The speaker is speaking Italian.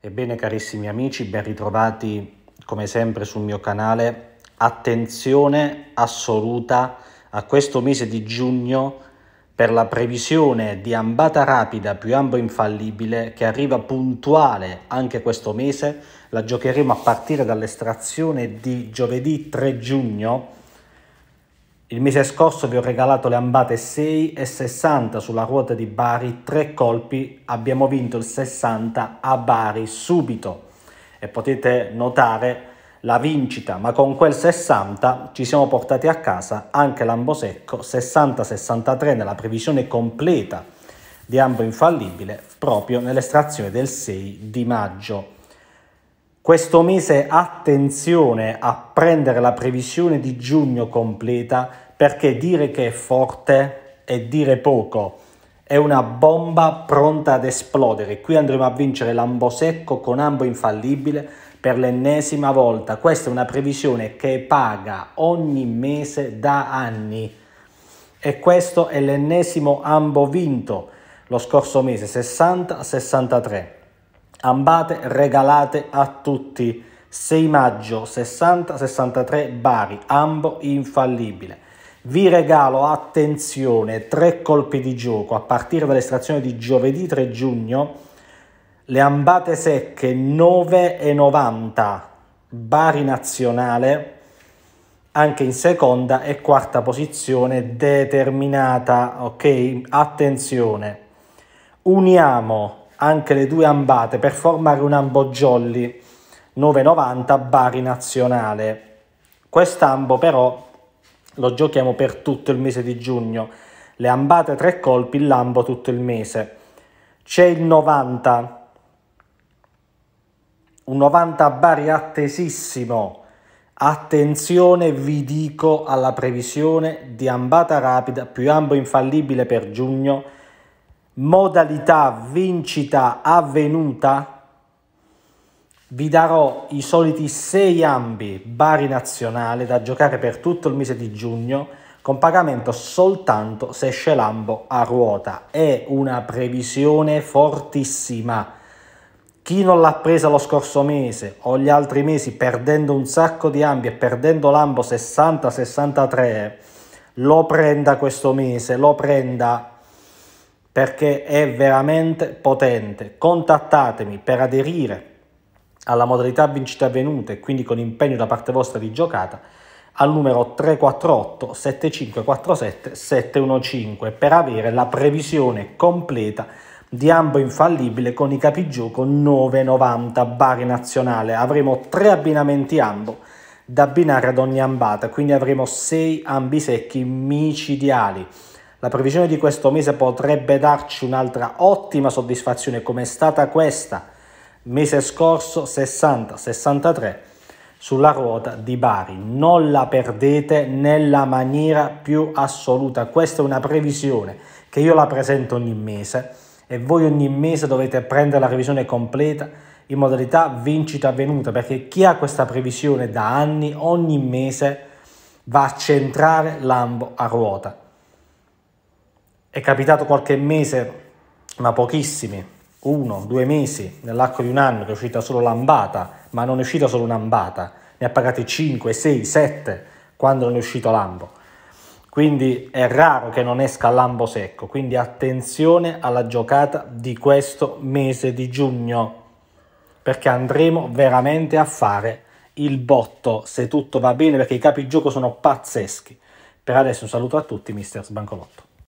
Ebbene carissimi amici, ben ritrovati come sempre sul mio canale. Attenzione assoluta a questo mese di giugno per la previsione di ambata rapida più ambo infallibile che arriva puntuale anche questo mese. La giocheremo a partire dall'estrazione di giovedì 3 giugno il mese scorso vi ho regalato le ambate 6 e 60 sulla ruota di Bari, tre colpi, abbiamo vinto il 60 a Bari subito e potete notare la vincita, ma con quel 60 ci siamo portati a casa anche l'Ambosecco 60-63 nella previsione completa di Ambo Infallibile proprio nell'estrazione del 6 di maggio. Questo mese attenzione a prendere la previsione di giugno completa perché dire che è forte è dire poco. È una bomba pronta ad esplodere. Qui andremo a vincere l'ambosecco con ambo infallibile per l'ennesima volta. Questa è una previsione che paga ogni mese da anni. E questo è l'ennesimo ambo vinto lo scorso mese, 60-63. Ambate regalate a tutti. 6 maggio 60-63 Bari, ambo infallibile. Vi regalo, attenzione, tre colpi di gioco a partire dall'estrazione di giovedì 3 giugno, le ambate secche 9,90, Bari Nazionale, anche in seconda e quarta posizione determinata, ok? Attenzione. Uniamo anche le due ambate per formare un ambo jolly 9,90 Bari Nazionale. Quest'ambo però lo giochiamo per tutto il mese di giugno. Le ambate tre colpi, il lambo tutto il mese. C'è il 90, un 90 a Bari attesissimo. Attenzione, vi dico alla previsione di ambata rapida, più ambo infallibile per giugno. Modalità vincita avvenuta vi darò i soliti 6 ambi Bari Nazionale da giocare per tutto il mese di giugno con pagamento soltanto se esce l'ambo a ruota. È una previsione fortissima. Chi non l'ha presa lo scorso mese o gli altri mesi perdendo un sacco di ambi e perdendo l'ambo 60-63 lo prenda questo mese, lo prenda perché è veramente potente. Contattatemi per aderire alla modalità vincita avvenute e quindi con impegno da parte vostra di giocata al numero 348 7547 715 per avere la previsione completa di ambo infallibile con i capigioco 990 Bari Nazionale. Avremo tre abbinamenti ambo da abbinare ad ogni ambata, quindi avremo sei ambi secchi micidiali. La previsione di questo mese potrebbe darci un'altra ottima soddisfazione come è stata questa mese scorso 60-63 sulla ruota di Bari. Non la perdete nella maniera più assoluta. Questa è una previsione che io la presento ogni mese e voi ogni mese dovete prendere la revisione completa in modalità vincita avvenuta perché chi ha questa previsione da anni ogni mese va a centrare l'ambo a ruota. È capitato qualche mese, ma pochissimi, uno, due mesi, nell'arco di un anno, che è uscita solo l'ambata, ma non è uscita solo un'ambata, ne ha pagate 5, 6, 7 quando non è uscito l'ambo. Quindi è raro che non esca l'ambo secco, quindi attenzione alla giocata di questo mese di giugno, perché andremo veramente a fare il botto, se tutto va bene, perché i capi gioco sono pazzeschi. Per adesso un saluto a tutti, mister Sbancolotto.